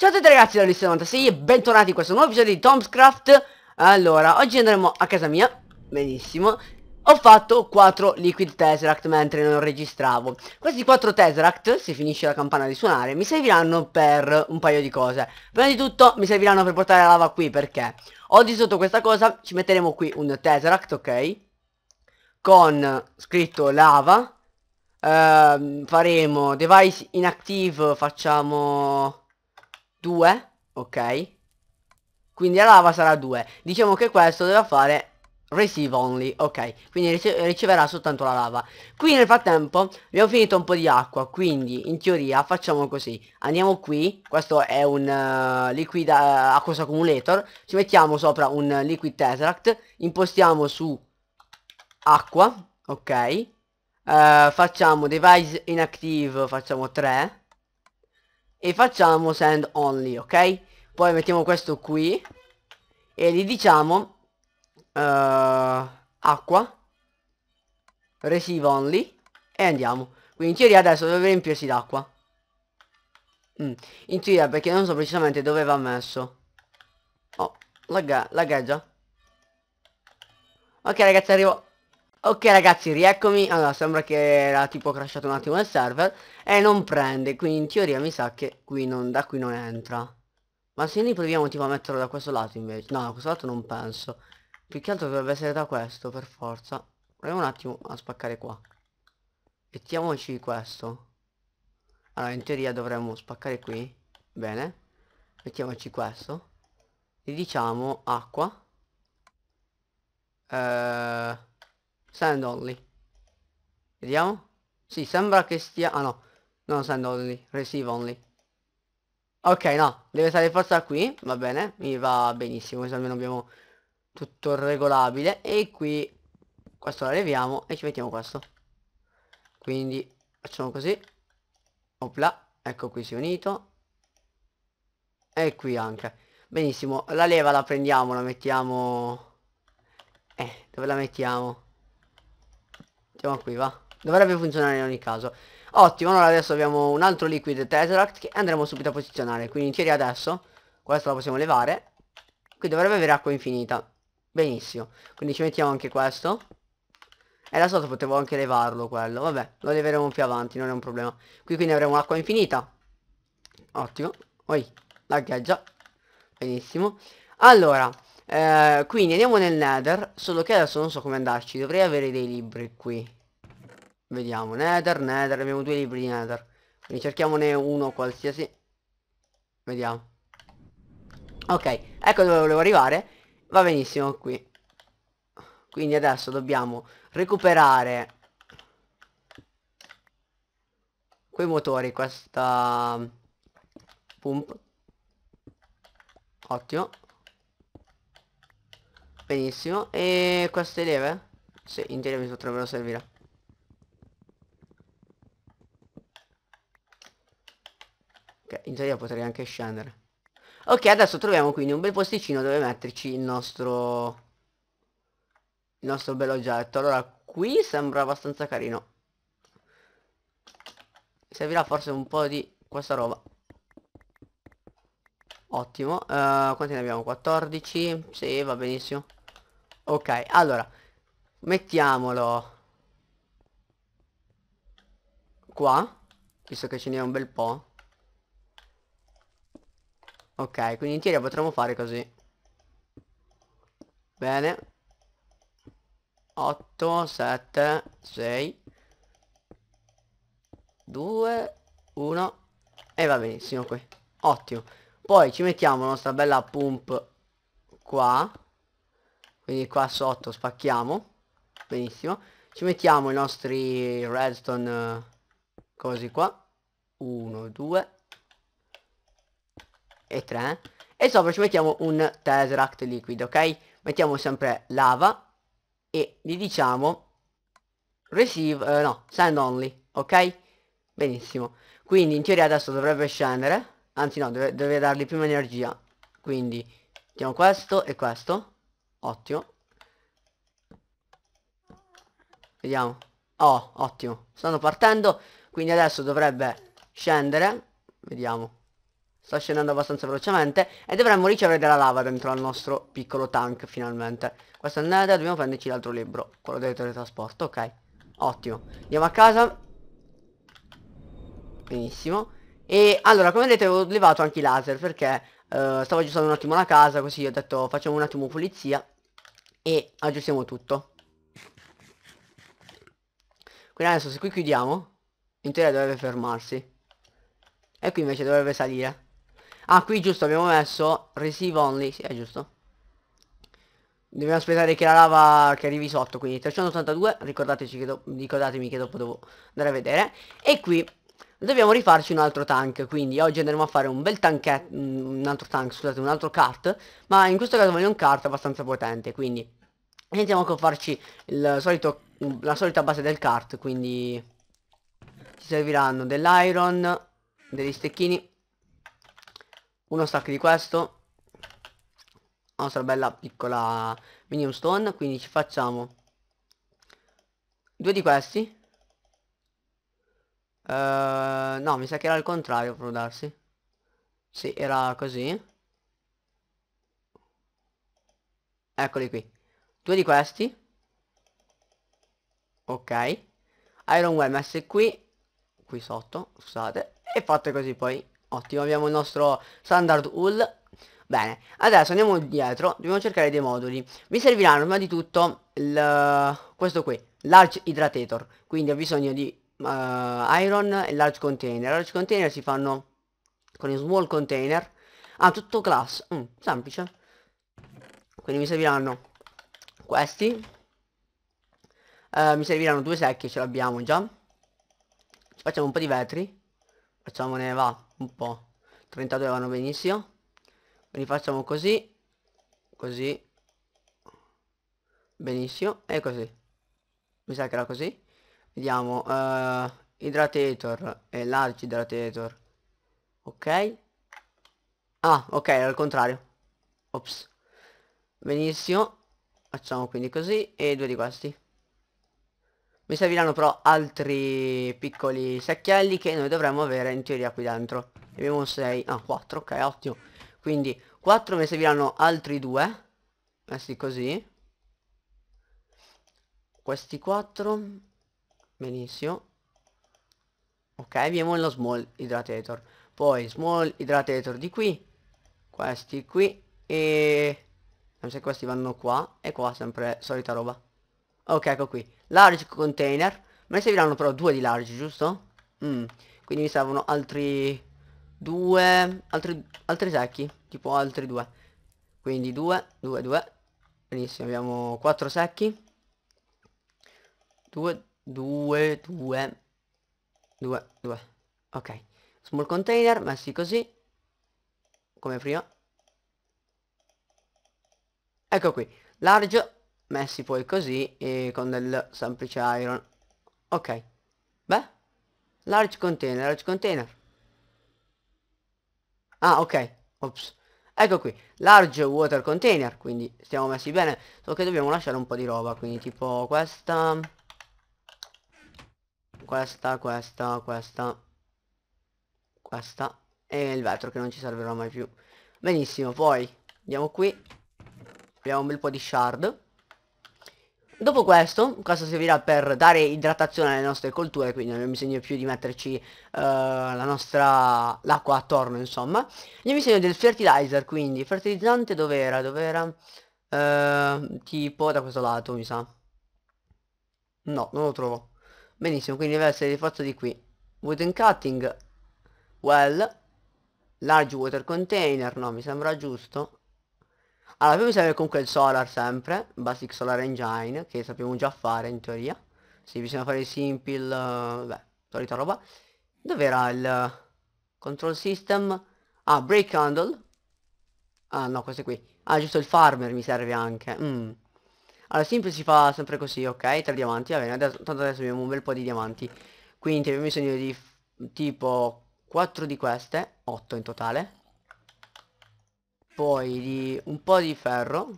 Ciao a tutti ragazzi da Luis96 e bentornati in questo nuovo episodio di Tomscraft Allora, oggi andremo a casa mia Benissimo Ho fatto 4 Liquid Tesseract mentre non registravo Questi 4 Tesseract, se finisce la campana di suonare Mi serviranno per un paio di cose Prima di tutto mi serviranno per portare la lava qui perché Ho di sotto questa cosa, ci metteremo qui un Tesseract, ok? Con scritto lava ehm, Faremo device inactive, facciamo 2, ok? Quindi la lava sarà 2. Diciamo che questo deve fare receive only, ok? Quindi riceverà soltanto la lava. Qui nel frattempo abbiamo finito un po' di acqua, quindi in teoria facciamo così. Andiamo qui, questo è un uh, eh, liquid uh, eh, aqueous accumulator, ci mettiamo sopra un liquid tesseract, impostiamo su acqua, ok? Uh, facciamo device inactive, facciamo 3 e facciamo send only ok poi mettiamo questo qui e gli diciamo uh, acqua receive only e andiamo quindi in teoria adesso dovrebbe riempirsi d'acqua mm. in teoria perché non so precisamente dove va messo oh lagga, laggeggia ok ragazzi arrivo Ok ragazzi, rieccomi. Allora, sembra che era tipo crashato un attimo il server e non prende, quindi in teoria mi sa che qui non, da qui non entra. Ma se noi proviamo tipo a metterlo da questo lato invece. No, da questo lato non penso. Più che altro dovrebbe essere da questo, per forza. Proviamo un attimo a spaccare qua. Mettiamoci questo. Allora, in teoria dovremmo spaccare qui. Bene. Mettiamoci questo. Gli diciamo acqua. Ehm... Sand only. Vediamo. Sì, sembra che stia... Ah no, non send only, receive only. Ok, no, deve stare forza qui, va bene, mi va benissimo, così almeno abbiamo tutto regolabile. E qui questo lo leviamo e ci mettiamo questo. Quindi facciamo così. Opla, ecco qui si è unito. E qui anche. Benissimo, la leva la prendiamo, la mettiamo... Eh, dove la mettiamo? Mettiamo qui, va. Dovrebbe funzionare in ogni caso. Ottimo, allora adesso abbiamo un altro liquid tesseract che andremo subito a posizionare. Quindi in teoria adesso, questo lo possiamo levare. Qui dovrebbe avere acqua infinita. Benissimo. Quindi ci mettiamo anche questo. E là sotto potevo anche levarlo quello. Vabbè, lo leveremo più avanti, non è un problema. Qui quindi avremo acqua infinita. Ottimo. Oi, la Benissimo. Allora, eh, quindi andiamo nel nether solo che adesso non so come andarci dovrei avere dei libri qui vediamo nether nether abbiamo due libri di nether quindi cerchiamone uno qualsiasi vediamo ok ecco dove volevo arrivare va benissimo qui quindi adesso dobbiamo recuperare quei motori questa pump ottimo Benissimo. E queste leve? Sì, in teoria mi potrebbero servire. Ok, in teoria potrei anche scendere. Ok, adesso troviamo quindi un bel posticino dove metterci il nostro... Il nostro bel oggetto. Allora, qui sembra abbastanza carino. Servirà forse un po' di questa roba. Ottimo. Uh, quanti ne abbiamo? 14? Sì, va benissimo. Ok, allora, mettiamolo qua, visto che ce n'è un bel po'. Ok, quindi in teoria potremmo fare così. Bene. 8, 7, 6, 2, 1 e va benissimo qui. Ottimo. Poi ci mettiamo la nostra bella pump qua quindi qua sotto spacchiamo benissimo ci mettiamo i nostri redstone eh, così qua 1 2 e 3 e sopra ci mettiamo un tesseract liquido ok mettiamo sempre lava e gli diciamo receive eh, no send only ok benissimo quindi in teoria adesso dovrebbe scendere anzi no deve, deve dargli prima energia quindi mettiamo questo e questo Ottimo. Vediamo. Oh, ottimo. Stanno partendo. Quindi adesso dovrebbe scendere. Vediamo. Sta scendendo abbastanza velocemente. E dovremmo ricevere della lava dentro al nostro piccolo tank, finalmente. Questa è andata. Dobbiamo prenderci l'altro libro. Quello del teletrasporto. Ok. Ottimo. Andiamo a casa. Benissimo. E allora, come vedete, ho levato anche i laser perché uh, stavo aggiustando un attimo la casa così ho detto facciamo un attimo pulizia e aggiustiamo tutto quindi adesso se qui chiudiamo in teoria dovrebbe fermarsi e qui invece dovrebbe salire ah qui giusto abbiamo messo receive only sì è giusto dobbiamo aspettare che la lava che arrivi sotto quindi 382 ricordateci che do, ricordatemi che dopo devo andare a vedere e qui dobbiamo rifarci un altro tank quindi oggi andremo a fare un bel tanketto mm, un altro tank scusate un altro cart ma in questo caso voglio un cart abbastanza potente quindi Iniziamo con farci solito, la solita base del cart quindi ci serviranno dell'iron degli stecchini uno stack di questo la nostra bella piccola medium stone quindi ci facciamo due di questi Uh, no, mi sa che era il contrario, può darsi. Sì, era così. Eccoli qui. Due di questi. Ok. Iron Well messe qui. Qui sotto, scusate. E fatte così poi. Ottimo, abbiamo il nostro standard hull. Bene, adesso andiamo dietro, dobbiamo cercare dei moduli. Mi serviranno prima di tutto il, questo qui, Large Hydratator. Quindi ho bisogno di uh, iron e large container large container si fanno con i small container ah tutto class mm, semplice quindi mi serviranno questi uh, mi serviranno due secchi ce l'abbiamo già facciamo un po' di vetri facciamone va un po' 32 vanno benissimo quindi facciamo così così benissimo e così mi sa che era così Vediamo, uh, eh, Hydratator e Large idratator Ok. Ah, ok, era al contrario. Ops. Benissimo. Facciamo quindi così e due di questi. Mi serviranno però altri piccoli secchielli che noi dovremmo avere in teoria qui dentro. Abbiamo 6, ah 4, ok, ottimo. Quindi 4 mi serviranno altri 2. Messi così. Questi 4 benissimo ok abbiamo lo small hydratator poi small hydratator di qui questi qui e non se questi vanno qua e qua sempre solita roba ok ecco qui large container me ne serviranno però due di large giusto? Mm. quindi mi servono altri due altri, altri secchi tipo altri due quindi due due due benissimo abbiamo quattro secchi due 2, 2, 2, 2. Ok. Small container, messi così. Come prima. Ecco qui. Large, messi poi così e con del semplice iron. Ok. Beh. Large container, large container. Ah, ok. Ops. Ecco qui, large water container, quindi stiamo messi bene, so che dobbiamo lasciare un po' di roba, quindi tipo questa, questa, questa, questa, questa e il vetro che non ci servirà mai più. Benissimo, poi andiamo qui, abbiamo un bel po' di shard. Dopo questo, questo servirà per dare idratazione alle nostre colture, quindi non abbiamo bisogno più di metterci uh, la nostra l'acqua attorno, insomma. Abbiamo bisogno del fertilizer, quindi fertilizzante dov'era? Dov'era? Uh, tipo da questo lato, mi sa. No, non lo trovo benissimo quindi deve essere rifatto di qui wooden cutting well large water container no mi sembra giusto allora poi mi serve comunque il solar sempre basic solar engine che sappiamo già fare in teoria sì, bisogna fare il simple uh, beh solita roba dov'era il uh, control system ah break handle ah no questo qui ah giusto il farmer mi serve anche mm. Allora simple si fa sempre così ok Tre diamanti va bene adesso, Tanto adesso abbiamo un bel po' di diamanti Quindi abbiamo bisogno di tipo 4 di queste 8 in totale Poi di un po' di ferro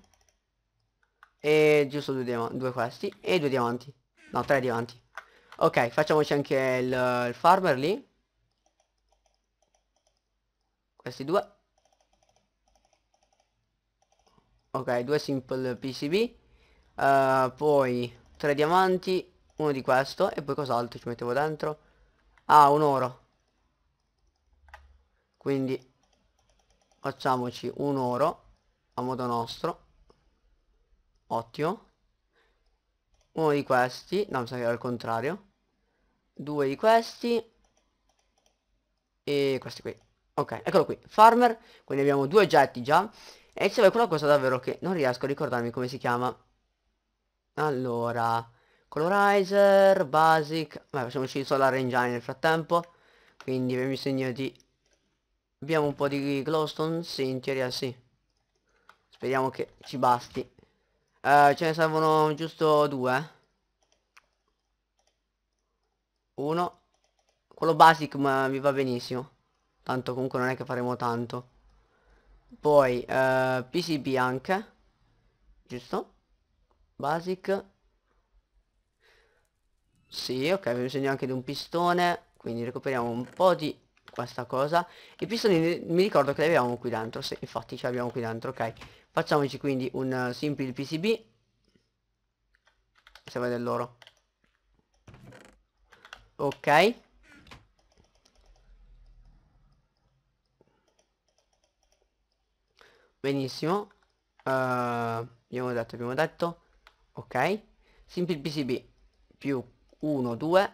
E giusto due, due questi E due diamanti No tre diamanti Ok facciamoci anche il, il farmer lì Questi due Ok, due simple PCB uh, poi tre diamanti uno di questo e poi cos'altro ci mettevo dentro ah un oro quindi facciamoci un oro a modo nostro ottimo uno di questi no mi sa che era il contrario due di questi e questi qui ok eccolo qui farmer quindi abbiamo due oggetti già e c'è vuoi quella cosa davvero che non riesco a ricordarmi come si chiama allora, colorizer, basic, vabbè facciamoci solo la range nel frattempo, quindi abbiamo bisogno di... Abbiamo un po' di glowstone? Sì, in teoria sì. Speriamo che ci basti. Eh, ce ne servono giusto due. Uno. Quello basic ma mi va benissimo. Tanto comunque non è che faremo tanto. Poi, eh, PCB anche. Giusto? basic sì ok abbiamo bisogno anche di un pistone quindi recuperiamo un po' di questa cosa i pistoni mi ricordo che li avevamo qui dentro sì, infatti ce li abbiamo qui dentro ok facciamoci quindi un uh, simple pcb se vede loro ok benissimo uh, abbiamo detto abbiamo detto ok simple PCB più 1 2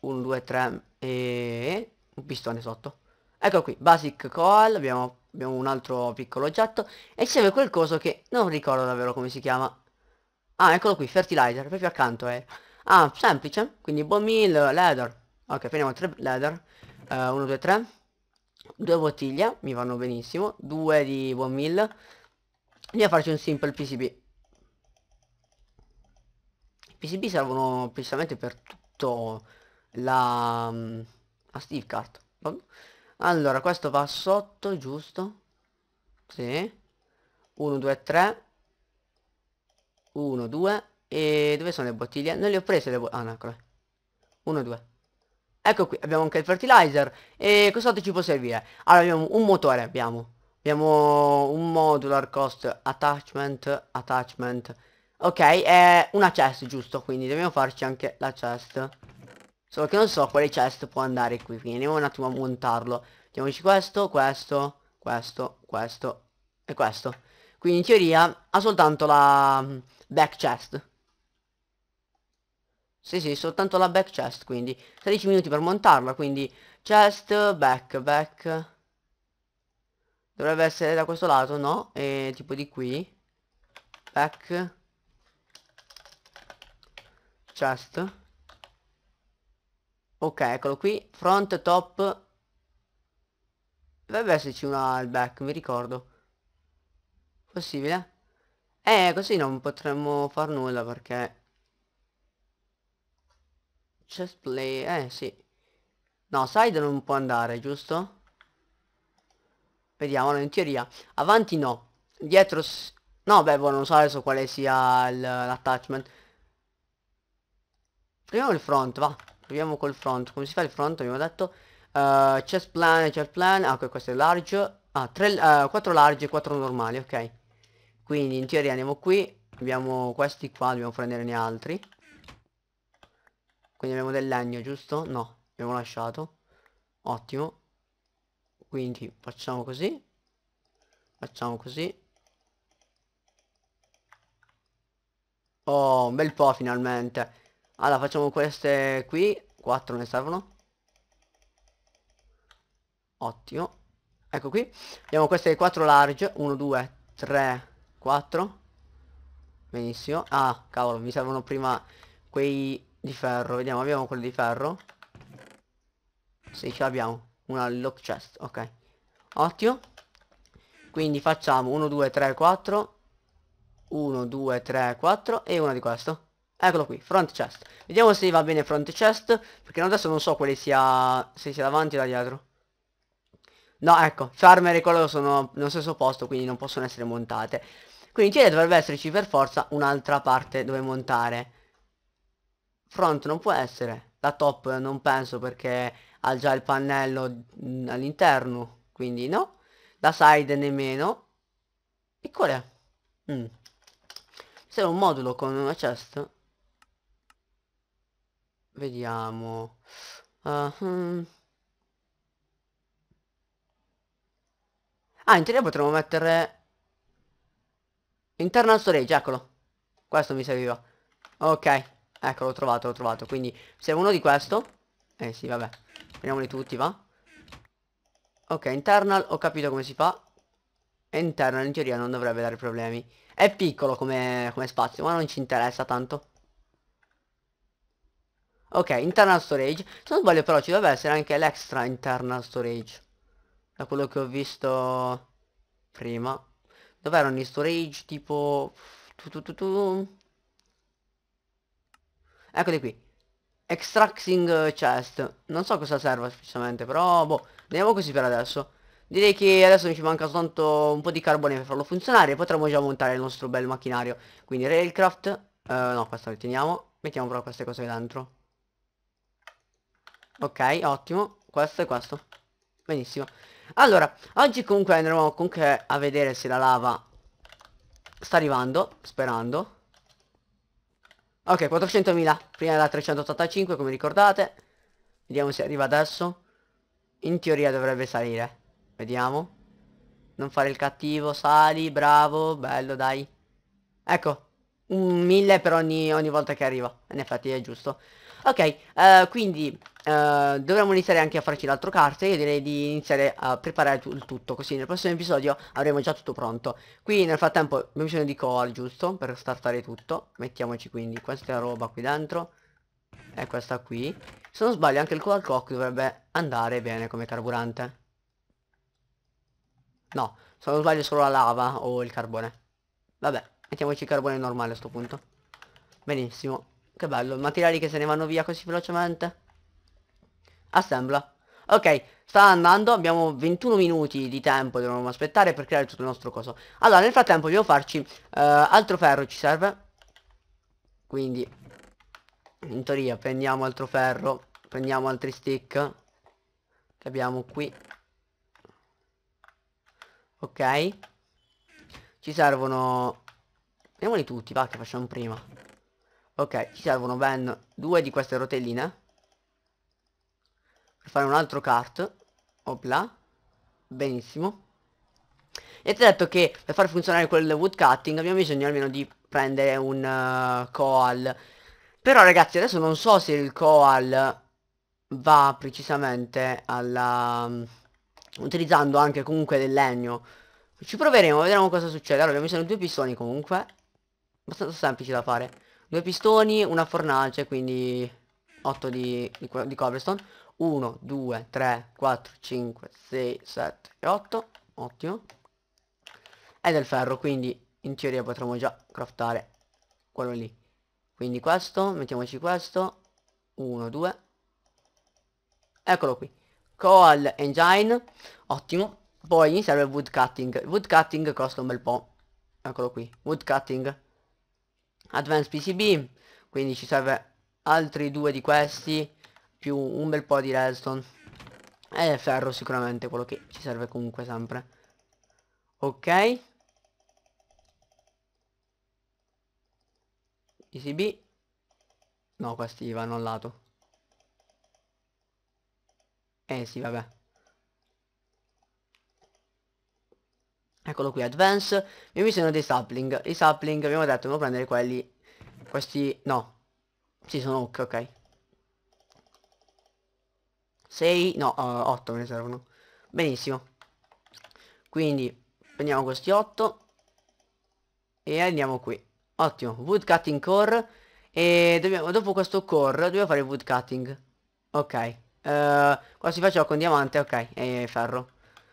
1 2 3 e un pistone sotto ecco qui basic coal abbiamo, abbiamo un altro piccolo oggetto e serve quel coso che non ricordo davvero come si chiama ah eccolo qui fertilizer proprio accanto è eh. ah semplice quindi bomb meal leather ok prendiamo 3 leather 1 2 3 due bottiglie mi vanno benissimo due di bomb meal andiamo a farci un simple PCB PCB servono precisamente per tutto la, mm, la Steve Card. Allora, questo va sotto, giusto? Sì. 1, 2, 3. 1, 2. E dove sono le bottiglie? Non le ho prese le bottiglie. Ah, no, eccole. 1, 2. Ecco qui, abbiamo anche il fertilizer. E cos'altro ci può servire? Allora, abbiamo un motore, abbiamo. Abbiamo un modular cost attachment, attachment. Ok, è una chest giusto, quindi dobbiamo farci anche la chest. Solo che non so quale chest può andare qui, quindi andiamo un attimo a montarlo. Mettiamoci questo, questo, questo, questo e questo. Quindi in teoria ha soltanto la mm, back chest. Sì, sì, soltanto la back chest, quindi 13 minuti per montarla, quindi chest, back, back. Dovrebbe essere da questo lato, no? E tipo di qui. Back chest ok eccolo qui front top dovrebbe esserci una al back mi ricordo possibile eh così non potremmo far nulla perché chest play eh sì no side non può andare giusto vediamolo in teoria avanti no dietro no beh non so adesso quale sia l'attachment Proviamo il front, va. Proviamo col front. Come si fa il front? Abbiamo detto. Uh, chest plan, chest plan. Ah, okay, questo è large. Ah, 4 uh, eh, large e 4 normali, ok. Quindi in teoria andiamo qui. Abbiamo questi qua, dobbiamo prenderne altri. Quindi abbiamo del legno, giusto? No, abbiamo lasciato. Ottimo. Quindi facciamo così. Facciamo così. Oh, un bel po' finalmente. Allora facciamo queste qui 4 ne servono Ottimo Ecco qui Abbiamo queste 4 large 1, 2, 3, 4 Benissimo Ah cavolo mi servono prima quei di ferro Vediamo abbiamo quelli di ferro Sì ce l'abbiamo Una lock chest ok Ottimo Quindi facciamo 1, 2, 3, 4 1, 2, 3, 4 e una di questo Eccolo qui, front chest. Vediamo se va bene front chest, perché adesso non so quale sia, se sia davanti o da dietro. No, ecco, farmer e quello sono nello stesso posto, quindi non possono essere montate. Quindi in dovrebbe esserci per forza un'altra parte dove montare. Front non può essere, la top non penso perché ha già il pannello mm, all'interno, quindi no. La side nemmeno. E qual è? Mm. Sembra un modulo con una chest. Vediamo. Uh -huh. Ah, in teoria potremmo mettere... Internal storage, eccolo. Questo mi serviva. Ok, ecco, l'ho trovato, l'ho trovato. Quindi se uno di questo. Eh sì, vabbè. Prendiamoli tutti, va. Ok, internal, ho capito come si fa. Internal in teoria non dovrebbe dare problemi. È piccolo come, come spazio, ma non ci interessa tanto. Ok, internal storage. Se non sbaglio però ci dovrebbe essere anche l'extra internal storage. Da quello che ho visto prima. Dov'era ogni storage tipo... Tu, tu, tu, tu. Eccoli qui. Extracting eh, chest. Non so cosa serva precisamente, però boh. Andiamo così per adesso. Direi che adesso mi ci manca soltanto un po' di carbone per farlo funzionare e potremmo già montare il nostro bel macchinario. Quindi railcraft. Eh, no, questo lo teniamo. Mettiamo però queste cose dentro. Ok, ottimo. Questo e questo. Benissimo. Allora, oggi comunque andremo comunque a vedere se la lava sta arrivando, sperando. Ok, 400.000. Prima era 385, come ricordate. Vediamo se arriva adesso. In teoria dovrebbe salire. Vediamo. Non fare il cattivo, sali, bravo, bello, dai. Ecco, un 1000 per ogni, ogni volta che arriva. In effetti è giusto. Ok, eh, quindi eh, dovremmo iniziare anche a farci l'altro carte io direi di iniziare a preparare il tutto così nel prossimo episodio avremo già tutto pronto qui nel frattempo abbiamo bisogno di coal giusto per startare tutto mettiamoci quindi questa roba qui dentro e questa qui se non sbaglio anche il coal cock dovrebbe andare bene come carburante no se non sbaglio solo la lava o il carbone vabbè mettiamoci il carbone normale a sto punto benissimo che bello i materiali che se ne vanno via così velocemente assembla. Ok, sta andando, abbiamo 21 minuti di tempo, dobbiamo aspettare per creare tutto il nostro coso. Allora, nel frattempo dobbiamo farci uh, altro ferro, ci serve. Quindi, in teoria, prendiamo altro ferro, prendiamo altri stick che abbiamo qui. Ok. Ci servono... Prendiamoli tutti, va, che facciamo prima. Ok, ci servono ben due di queste rotelline per fare un altro cart opla benissimo e ti ho detto che per far funzionare quel woodcutting abbiamo bisogno almeno di prendere un uh, eh, coal però ragazzi adesso non so se il coal va precisamente alla um, utilizzando anche comunque del legno ci proveremo vedremo cosa succede allora abbiamo bisogno di due pistoni comunque abbastanza semplici da fare due pistoni una fornace quindi 8 di, di, di cobblestone 1, 2, 3, 4, 5, 6, 7 e 8 ottimo e del ferro quindi in teoria potremmo già craftare quello lì quindi questo mettiamoci questo 1 2 eccolo qui coal engine ottimo poi mi serve wood cutting wood cutting costa un bel po' eccolo qui wood cutting advanced pcb quindi ci serve altri due di questi più un bel po' di redstone. E ferro sicuramente, quello che ci serve comunque sempre. Ok. Easy B. No, questi vanno al lato. Eh sì, vabbè. Eccolo qui, advance. Mi mi sono dei sapling. I sapling abbiamo detto dobbiamo prendere quelli. Questi. no. Sì, sono ok, ok. 6, no, 8 eh, me ne servono. Benissimo. Quindi prendiamo questi 8 e andiamo qui. Ottimo, woodcutting core e dobbiamo, dopo questo core dobbiamo fare wood cutting. Ok, uh, qua si faceva con diamante, ok, e ferro.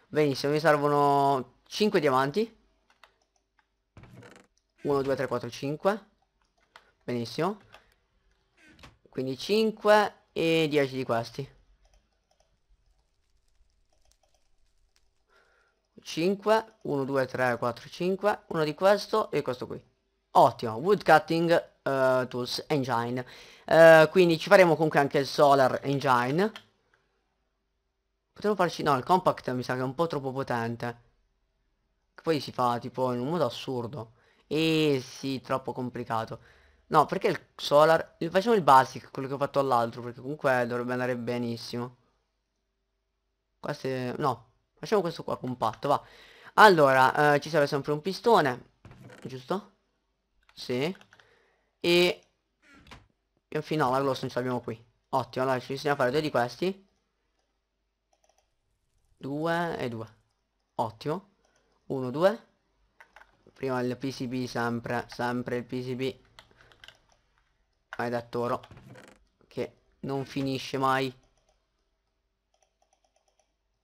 Benissimo, mi servono 5 diamanti. 1, 2, 3, 4, 5. Benissimo. Quindi 5 e 10 di questi. 5, 1, 2, 3, 4, 5, uno di questo e questo qui. Ottimo, woodcutting uh, eh, tools engine. Uh, quindi ci faremo comunque anche il solar engine. Potremmo farci, no, il compact mi sa che è un po' troppo potente. poi si fa tipo in un modo assurdo. E sì, troppo complicato. No, perché il solar? Facciamo il basic, quello che ho fatto all'altro, perché comunque dovrebbe andare benissimo. Queste... no, Facciamo questo qua compatto, va. Allora, eh, ci serve sempre un pistone, giusto? Sì. E... Fino alla gloss non ce l'abbiamo qui. Ottimo, allora ci bisogna fare due di questi. Due e due. Ottimo. Uno, due. Prima il PCB sempre, sempre il PCB. Hai da toro. Che non finisce mai.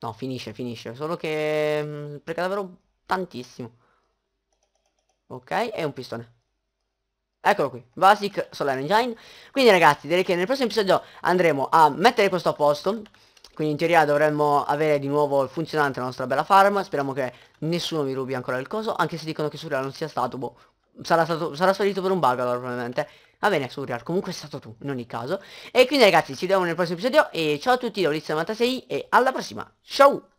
No, finisce, finisce. Solo che... Mm, perché davvero tantissimo. Ok, e un pistone. Eccolo qui, Basic Solar Engine. Quindi ragazzi, direi che nel prossimo episodio andremo a mettere questo a posto. Quindi in teoria dovremmo avere di nuovo funzionante la nostra bella farm. Speriamo che nessuno mi rubi ancora il coso. Anche se dicono che Surya non sia stato, boh. Sarà, stato, sarà sparito per un bug allora probabilmente. Va bene, Surreal, comunque è stato tu, in ogni caso. E quindi ragazzi, ci vediamo nel prossimo episodio e ciao a tutti da Ulizio96 e alla prossima. Ciao!